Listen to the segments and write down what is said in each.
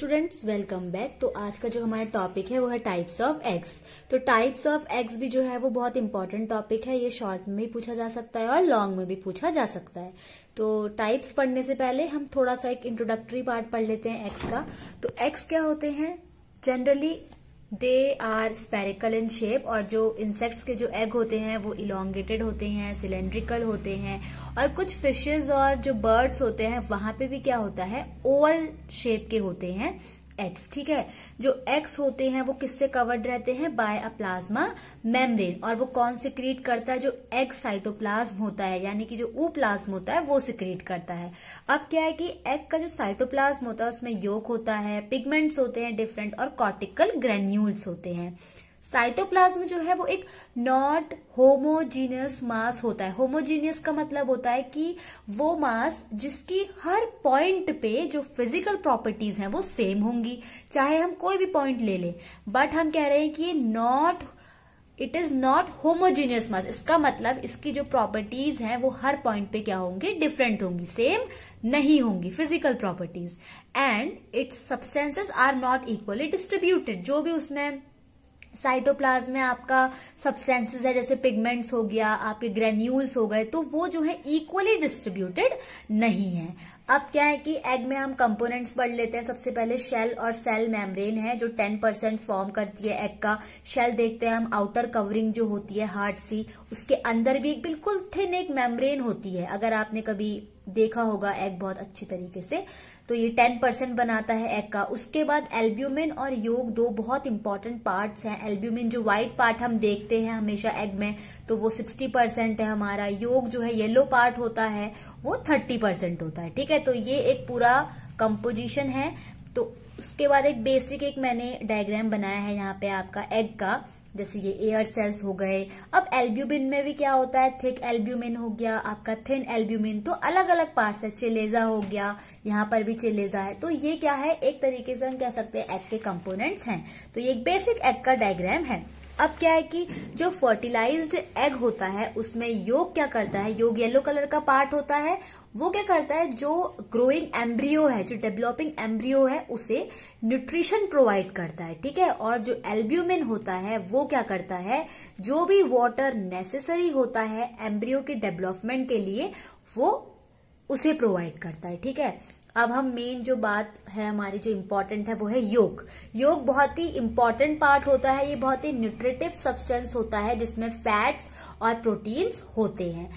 students welcome back तो आज का जो हमारा टॉपिक है वो है टाइप्स ऑफ एग्स तो टाइप्स ऑफ एग्स भी जो है वो बहुत इंपॉर्टेंट टॉपिक है ये शॉर्ट में भी पूछा जा सकता है और लॉन्ग में भी पूछा जा सकता है तो टाइप्स पढ़ने से पहले हम थोड़ा सा एक इंट्रोडक्टरी पार्ट पढ़ लेते हैं एग्स का तो एग्स क्या होते हैं generally they are spherical in shape और जो इंसेक्ट्स के जो एग होते हैं वो इलांगेटेड होते हैं सिलेंड्रिकल होते हैं और कुछ फिशेज और जो बर्ड्स होते हैं वहां पे भी क्या होता है ओवल शेप के होते हैं एक्स ठीक है जो एक्स होते हैं वो किससे कवर्ड रहते हैं बाय अ प्लाज्मा मेम्ब्रेन और वो कौन सिक्रीट करता है जो एक्स साइटोप्लाज्म होता है यानी कि जो ऊ प्लाज्म होता है वो सिक्रीट करता है अब क्या है कि एग का जो साइटोप्लाज्म होता है उसमें योग होता है पिगमेंट्स होते हैं डिफरेंट और कॉर्टिकल ग्रेन्यूल्स होते हैं साइटोप्लाज्म जो है वो एक नॉट होमोजीनियस मास होता है होमोजीनियस का मतलब होता है कि वो मास जिसकी हर पॉइंट पे जो फिजिकल प्रॉपर्टीज हैं वो सेम होंगी चाहे हम कोई भी पॉइंट ले लें बट हम कह रहे हैं कि not it is not homogeneous mass इसका मतलब इसकी जो प्रॉपर्टीज हैं वो हर पॉइंट पे क्या होंगी डिफरेंट होंगी सेम नहीं होंगी physical properties and its substances are not equally distributed जो भी उसमें साइटोप्लाज्म में आपका सब्सटेंसेस है जैसे पिगमेंट्स हो गया आपके ग्रेन्यूल्स हो गए तो वो जो है इक्वली डिस्ट्रीब्यूटेड नहीं है अब क्या है कि एग में हम कंपोनेंट्स पढ़ लेते हैं सबसे पहले शेल और सेल मेम्ब्रेन है जो 10 परसेंट फॉर्म करती है एग का शेल देखते हैं हम आउटर कवरिंग जो होती है हार्ड सी उसके अंदर भी एक बिल्कुल थिन एक मेम्ब्रेन होती है अगर आपने कभी देखा होगा एग बहुत अच्छी तरीके से तो ये टेन परसेंट बनाता है एग का उसके बाद एल्ब्यूमिन और योग दो बहुत इंपॉर्टेंट पार्ट्स हैं एल्ब्यूमिन जो व्हाइट पार्ट हम देखते हैं हमेशा एग में तो वो सिक्सटी परसेंट है हमारा योग जो है येलो पार्ट होता है वो थर्टी परसेंट होता है ठीक है तो ये एक पूरा कंपोजिशन है तो उसके बाद एक बेसिक एक मैंने डायग्राम बनाया है यहाँ पे आपका एग का जैसे ये एयर सेल्स हो गए अब एल्ब्यूमिन में भी क्या होता है थिक एल्ब्यूमिन हो गया आपका थिन एल्ब्यूमिन तो अलग अलग पार्ट्स है चिलेजा हो गया यहाँ पर भी चिलेजा है तो ये क्या है एक तरीके से हम कह सकते हैं एग के कंपोनेंट्स हैं तो ये एक बेसिक एग का डायग्राम है अब क्या है कि जो फर्टिलाइज्ड एग होता है उसमें योग क्या करता है योग येलो कलर का पार्ट होता है वो क्या करता है जो ग्रोइंग एम्ब्रियो है जो डेवलपिंग एम्ब्रियो है उसे न्यूट्रिशन प्रोवाइड करता है ठीक है और जो एल्ब्यूमिन होता है वो क्या करता है जो भी वाटर नेसेसरी होता है एम्ब्रियो के डेवलपमेंट के लिए वो उसे प्रोवाइड करता है ठीक है अब हम मेन जो बात है हमारी जो इम्पोर्टेंट है वो है योग योग बहुत ही इम्पोर्टेंट पार्ट होता है ये बहुत ही न्यूट्रिटिव सब्सटेंस होता है जिसमें फैट्स और प्रोटीन्स होते हैं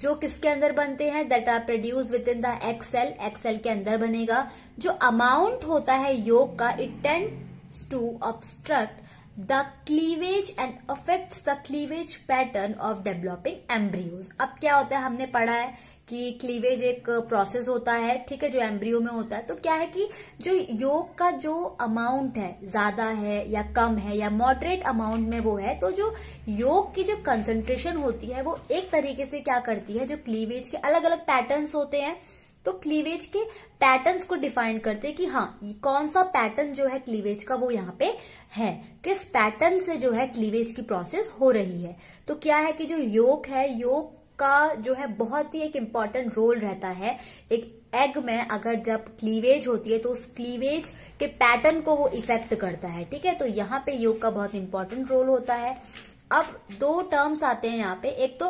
जो किसके अंदर बनते हैं that are produce within the egg cell egg cell के अंदर बनेगा जो अमाउंट होता है योग का it tends to obstruct the cleavage and affect the cleavage pattern of developing embryos अब क्या होता है हमने पढ़ा है कि क्लीवेज एक प्रोसेस होता है ठीक है जो एम्ब्रियो में होता है तो क्या है कि जो योग का जो अमाउंट है ज्यादा है या कम है या मॉडरेट अमाउंट में वो है तो जो योग की जो कंसंट्रेशन होती है वो एक तरीके से क्या करती है जो क्लीवेज के अलग अलग पैटर्न्स होते हैं तो क्लीवेज के पैटर्न्स को डिफाइन करते हैं कि हाँ कौन सा पैटर्न जो है क्लीवेज का वो यहाँ पे है किस पैटर्न से जो है क्लीवेज की प्रोसेस हो रही है तो क्या है कि जो योग है योग का जो है बहुत ही एक इम्पॉर्टेंट रोल रहता है एक एग में अगर जब क्लीवेज होती है तो उस क्लीवेज के पैटर्न को वो इफेक्ट करता है ठीक है तो यहाँ पे योग का बहुत इंपॉर्टेंट रोल होता है अब दो टर्म्स आते हैं यहाँ पे एक तो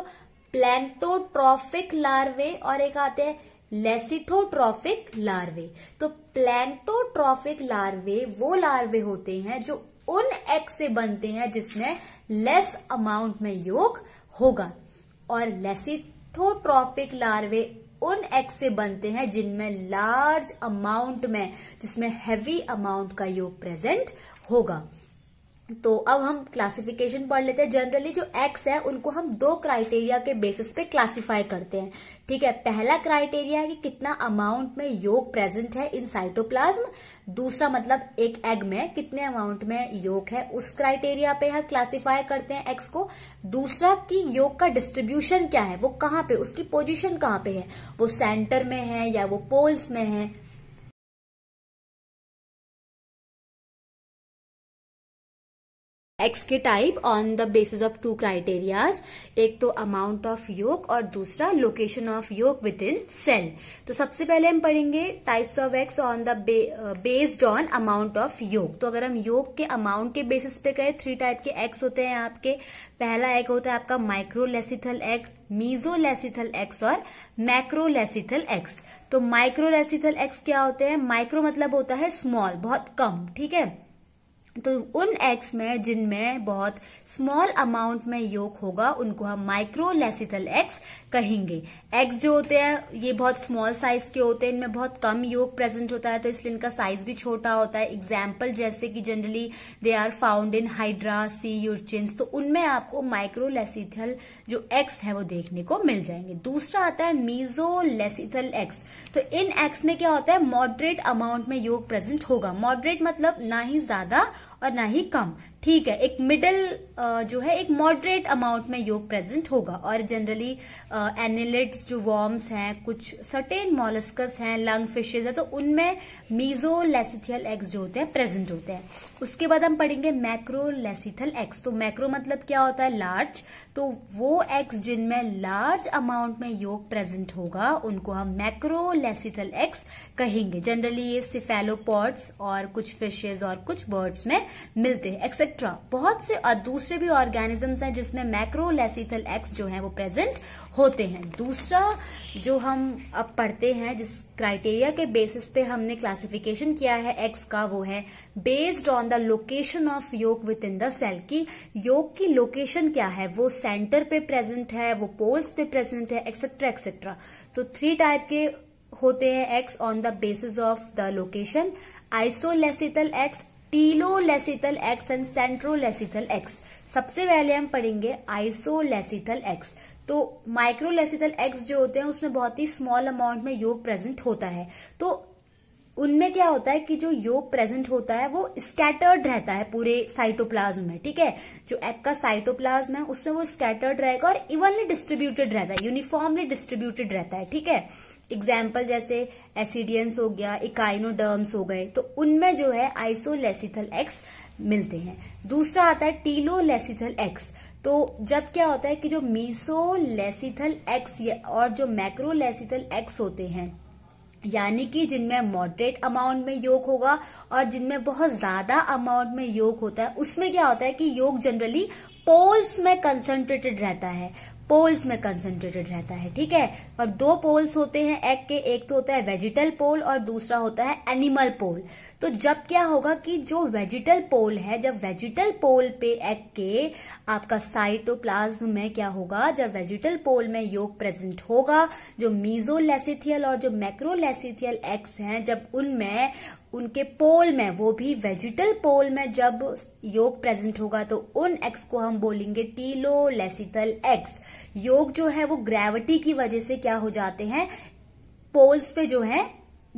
प्लैंटोट्रॉफिक लार्वे और एक आते हैं लेसिथोट्रॉफिक लार्वे तो प्लैंटोट्रॉफिक लार्वे वो लार्वे होते हैं जो उन एग से बनते हैं जिसमें लेस अमाउंट में योग होगा और लेसिथोट्रॉपिक लार्वे उन एग से बनते हैं जिनमें लार्ज अमाउंट में जिसमें हैवी अमाउंट का योग प्रेजेंट होगा तो अब हम क्लासिफिकेशन पढ़ लेते हैं जनरली जो एक्स है उनको हम दो क्राइटेरिया के बेसिस पे क्लासिफाई करते हैं ठीक है पहला क्राइटेरिया है कि कितना अमाउंट में योग प्रेजेंट है इन साइटोप्लाज्म दूसरा मतलब एक एग में कितने अमाउंट में योग है उस क्राइटेरिया पे हम क्लासिफाई करते हैं एक्स को दूसरा कि योग का डिस्ट्रीब्यूशन क्या है वो कहाँ पे उसकी पोजिशन कहाँ पे है वो सेंटर में है या वो पोल्स में है एक्स के type on the basis of two criterias एक तो अमाउंट ऑफ योग और दूसरा location of yolk within cell तो सबसे पहले हम पढ़ेंगे types of eggs on the based on amount of yolk तो अगर हम योग के अमाउंट के बेसिस पे करें थ्री टाइप के एक्स होते हैं आपके पहला एक होता है आपका माइक्रोलेसिथल एक्स मीजोलेसिथल एक्स और मैक्रोलेसिथल एक्स तो माइक्रोलेसिथल एक्स क्या होते हैं माइक्रो मतलब होता है स्मॉल बहुत कम ठीक है तो उन एग्स में जिनमें बहुत स्मॉल अमाउंट में योग होगा उनको हम माइक्रो लेसिथल एग्स कहेंगे एग्स जो होते हैं ये बहुत स्मॉल साइज के होते हैं इनमें बहुत कम योग प्रेजेंट होता है तो इसलिए इनका साइज भी छोटा होता है एग्जाम्पल जैसे कि generally they are found in hydra sea urchins तो उनमें आपको माइक्रो लेसिथल जो एग्स है वो देखने को मिल जाएंगे दूसरा आता है मीजो लेसिथल एग्स तो इन एग्स में क्या होता है मॉडरेट अमाउंट में योग प्रेजेंट होगा मॉडरेट मतलब ना ही ज्यादा और ना ही कम ठीक है एक मिडल जो है एक मॉडरेट अमाउंट में योग प्रेजेंट होगा और जनरली एनिलिट्स जो वॉर्म्स हैं कुछ सर्टेन मोलस्कस हैं लंग फिशेज है तो उनमें मीजो लेसिथियल एग्स जो होते हैं प्रेजेंट होते हैं उसके बाद हम पढ़ेंगे मैक्रो लेसिथल एग्स तो मैक्रो मतलब क्या होता है लार्ज तो वो एग्स जिनमें लार्ज अमाउंट में योग प्रेजेंट होगा उनको हम मैक्रो लेसिथल एग्स कहेंगे जनरली ये सिफेलोपॉड्स और कुछ फिशेज और कुछ बर्ड्स में मिलते हैं एक्सेट्रा बहुत से और दूसरे भी ऑर्गेनिजम्स हैं जिसमें मैक्रोलेसिथल एक्स जो है वो प्रेजेंट होते हैं दूसरा जो हम अब पढ़ते हैं जिस क्राइटेरिया के बेसिस पे हमने क्लासिफिकेशन किया है एक्स का वो है based on the location of yolk within the cell की योग की लोकेशन क्या है वो सेंटर पे प्रेजेंट है वो पोल्स पे प्रेजेंट है एक्सेट्रा एक्सेट्रा तो थ्री टाइप के होते हैं eggs on the basis of the location isolecithal eggs telolecithal eggs and centrolecithal eggs सबसे पहले हम पढ़ेंगे आइसोलेसिथल एक्स तो माइक्रोलेसिथल एक्स जो होते हैं उसमें बहुत ही स्मॉल अमाउंट में योग प्रेजेंट होता है तो उनमें क्या होता है कि जो योग प्रेजेंट होता है वो स्कैटर्ड रहता है पूरे साइटोप्लाज्म में ठीक है जो एग का साइटोप्लाज्म है उसमें वो स्कैटर्ड रहेगा और इवनली डिस्ट्रीब्यूटेड रहता है यूनिफॉर्मली डिस्ट्रीब्यूटेड रहता है ठीक है एग्जाम्पल जैसे एसिडियंस हो गया इकाइनोडर्म्स हो गए तो उनमें जो है आइसोलेसिथल एक्स मिलते हैं दूसरा आता है टीलोलेसिथल एक्स तो जब क्या होता है कि जो मीसोलेसिथल एक्स और जो मैक्रोलेसिथल एक्स होते हैं यानी कि जिनमें मॉडरेट अमाउंट में योग होगा और जिनमें बहुत ज्यादा अमाउंट में योग होता है उसमें क्या होता है कि योग जनरली पोल्स में कंसंट्रेटेड रहता है पोल्स में कंसेंट्रेटेड रहता है ठीक है और दो पोल्स होते हैं एग के एक तो होता है वेजिटल पोल और दूसरा होता है एनिमल पोल तो जब क्या होगा कि जो वेजिटल पोल है जब वेजिटल पोल पे एग के आपका साइटोप्लाज्म में क्या होगा जब वेजिटल पोल में योग प्रेजेंट होगा जो मीजोलेसिथियल और जो मैक्रोलेसिथियल एग्स हैं जब उनमें उनके पोल में वो भी वेजिटल पोल में जब योग प्रेजेंट होगा तो उन एक्स को हम बोलेंगे टीलो लेसिथल एक्स योग जो है वो ग्रेविटी की वजह से क्या हो जाते हैं पोल्स पे जो है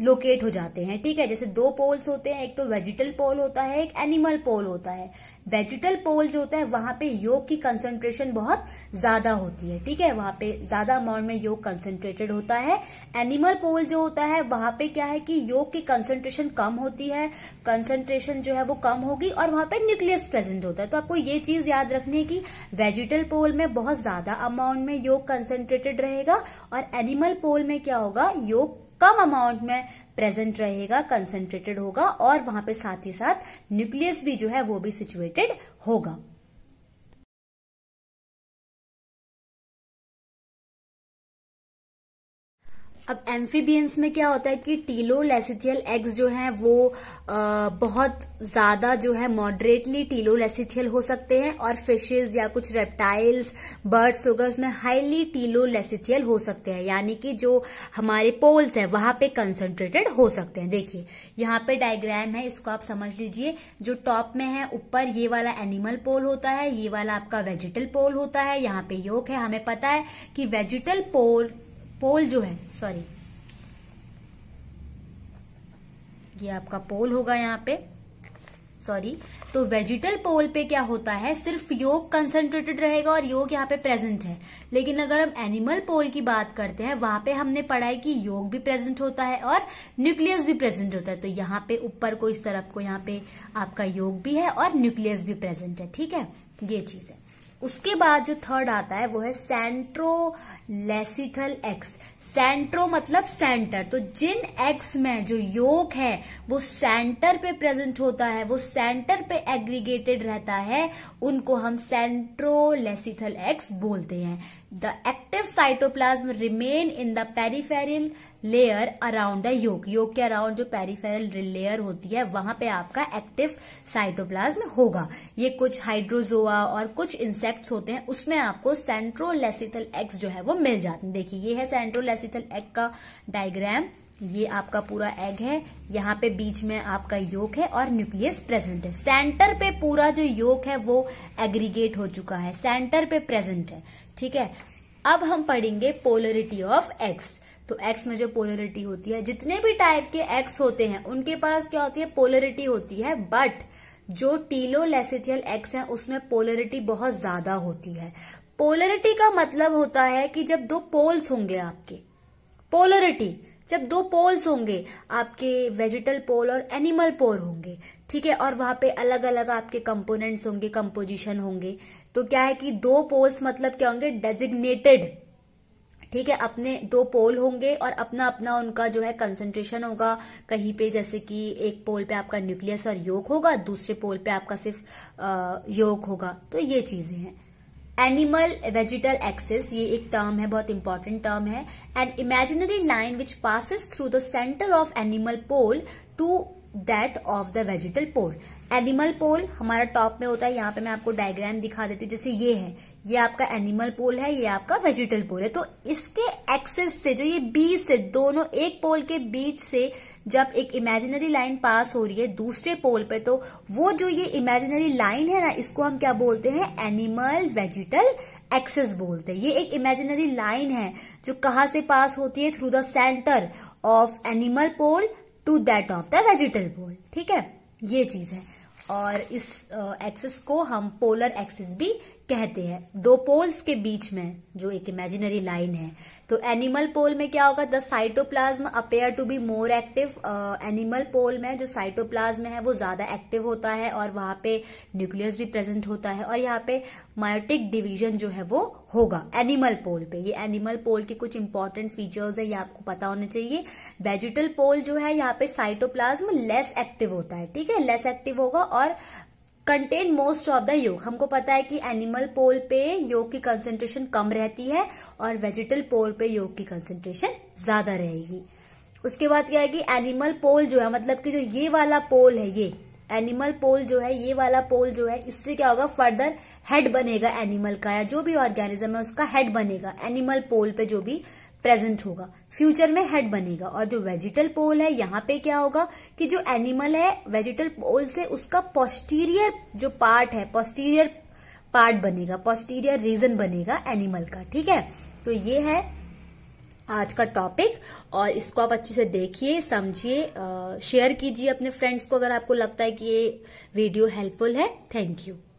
लोकेट हो जाते हैं ठीक है जैसे दो पोल्स होते हैं एक तो वेजिटल पोल होता है एक एनिमल पोल होता है वेजिटल पोल जो होता है वहां पे योग की कंसंट्रेशन बहुत ज्यादा होती है ठीक है वहां पे ज्यादा अमाउंट में योग कंसंट्रेटेड होता है एनिमल पोल जो होता है वहां पे क्या है कि योग की कंसंट्रेशन कम होती है कंसंट्रेशन जो है वो कम होगी और वहां पे न्यूक्लियस प्रेजेंट होता है तो आपको ये चीज याद रखनी है कि वेजिटल पोल में बहुत ज्यादा अमाउंट में योग कंसेंट्रेटेड रहेगा और एनिमल पोल में क्या होगा योग कम अमाउंट में प्रेजेंट रहेगा कंसेंट्रेटेड होगा और वहां पे साथ ही साथ न्यूक्लियस भी जो है वो भी सिचुएटेड होगा अब एम्फीबियंस में क्या होता है कि टीलोलेसिथियल एग्स जो हैं वो आ, बहुत ज्यादा जो है मॉडरेटली टीलोलेसिथियल हो सकते हैं और फिशेज या कुछ रेप्टाइल्स बर्ड्स होगा उसमें हाईली टीलोलेसिथियल हो सकते हैं यानी कि जो हमारे पोल्स हैं वहां पे कंसंट्रेटेड हो सकते हैं देखिए यहाँ पे डायग्राम है इसको आप समझ लीजिए जो टॉप में है ऊपर ये वाला एनिमल पोल होता है ये वाला आपका वेजिटल पोल होता है यहाँ पे योग है हमें पता है कि वेजिटल पोल पोल जो है सॉरी ये आपका पोल होगा यहाँ पे सॉरी तो वेजिटल पोल पे क्या होता है सिर्फ योग कंसंट्रेटेड रहेगा और योग यहाँ पे प्रेजेंट है लेकिन अगर हम एनिमल पोल की बात करते हैं वहां पे हमने पढ़ा है कि योग भी प्रेजेंट होता है और न्यूक्लियस भी प्रेजेंट होता है तो यहाँ पे ऊपर को इस तरफ को यहाँ पे आपका योग भी है और न्यूक्लियस भी प्रेजेंट है ठीक है ये चीज है उसके बाद जो थर्ड आता है वो है सेंट्रो लेसिथल एक्स सेंट्रो मतलब सेंटर तो जिन एक्स में जो योग है वो सेंटर पे प्रेजेंट होता है वो सेंटर पे एग्रीगेटेड रहता है उनको हम सेंट्रो लेसिथल एक्स बोलते हैं the active cytoplasm remain in the peripheral layer around the yolk yolk के अराउंड जो पेरिफेरल लेयर होती है वहां पे आपका एक्टिव साइटोप्लाज्म होगा ये कुछ हाइड्रोजोआ और कुछ इंसेक्ट्स होते हैं उसमें आपको सेंट्रोलेसिथल एक्स जो है वो को मिल जाते हैं देखिए ये है सेंट्रोलेसिथल एग का डायग्राम ये आपका पूरा एग है यहाँ पे बीच में आपका योग है और न्यूक्लियस प्रेजेंट है सेंटर पे पूरा जो योग है वो एग्रीगेट हो चुका है सेंटर पे प्रेजेंट है ठीक है अब हम पढ़ेंगे पोलरिटी ऑफ एक्स तो एक्स में जो पोलरिटी होती है जितने भी टाइप के एक्स होते हैं उनके पास क्या होती है पोलरिटी होती है बट जो टीलोलेसिथियल एक्स है उसमें पोलरिटी बहुत ज्यादा होती है पोलरिटी का मतलब होता है कि जब दो पोल्स होंगे आपके पोलरिटी जब दो पोल्स होंगे आपके वेजिटल पोल और एनिमल पोल होंगे ठीक है और वहां पे अलग अलग आपके कंपोनेंट्स होंगे कंपोजिशन होंगे तो क्या है कि दो पोल्स मतलब क्या होंगे डेजिग्नेटेड ठीक है अपने दो पोल होंगे और अपना अपना उनका जो है कंसंट्रेशन होगा कहीं पे जैसे कि एक पोल पे आपका न्यूक्लियस और योग होगा दूसरे पोल पे आपका सिर्फ योग होगा तो ये चीजें हैं एनिमल वेजिटल एक्सेस ये एक टर्म है बहुत इंपॉर्टेंट टर्म है and imaginary line which passes through the centre of animal pole to that of the vegetal pole animal pole हमारा टॉप में होता है यहाँ पे मैं आपको डायग्राम दिखा देती हूँ जैसे ये है ये आपका एनिमल पोल है ये आपका वेजिटल पोल है तो इसके एक्सेस से जो ये बीच से दोनों एक पोल के बीच से जब एक इमेजिनरी लाइन पास हो रही है दूसरे पोल पे तो वो जो ये इमेजिनरी लाइन है ना इसको हम क्या बोलते हैं एनिमल वेजिटल एक्सेस बोलते हैं ये एक इमेजिनरी लाइन है जो कहा से पास होती है through the centre of animal pole to that of the vegetal pole ठीक है ये चीज है और इस एक्सेस को हम पोलर एक्सेस भी कहते हैं दो पोल्स के बीच में जो एक इमेजिनरी लाइन है तो एनिमल पोल में क्या होगा the cytoplasm appear to be more active animal pole में जो साइटोप्लाज्म है वो ज्यादा एक्टिव होता है और वहां पे न्यूक्लियस भी प्रेजेंट होता है और यहाँ पे मायोटिक डिवीजन जो है वो होगा एनिमल पोल पे ये एनिमल पोल के कुछ इंपॉर्टेंट फीचर्स है ये आपको पता होना चाहिए वेजिटल पोल जो है यहाँ पे साइटोप्लाज्म लेस एक्टिव होता है ठीक है लेस एक्टिव होगा और कंटेन मोस्ट ऑफ द योग हमको पता है कि एनिमल पोल पे योग की कंसेंट्रेशन कम रहती है और वेजिटल पोल पे योग की कंसेंट्रेशन ज्यादा रहेगी उसके बाद क्या है कि एनिमल पोल जो है मतलब कि जो ये वाला पोल है ये एनिमल पोल जो है ये वाला पोल जो है इससे क्या होगा फर्दर हेड बनेगा एनिमल का या जो भी ऑर्गेनिज्म है उसका हेड बनेगा एनिमल पोल पे जो भी प्रेजेंट होगा फ्यूचर में हेड बनेगा और जो वेजिटल पोल है यहाँ पे क्या होगा कि जो एनिमल है वेजिटल पोल से उसका पोस्टीरियर जो पार्ट है पोस्टीरियर पार्ट बनेगा पोस्टीरियर रीजन बनेगा एनिमल का ठीक है तो ये है आज का टॉपिक और इसको आप अच्छे से देखिए समझिए शेयर कीजिए अपने फ्रेंड्स को अगर आपको लगता है कि ये वीडियो हेल्पफुल है थैंक यू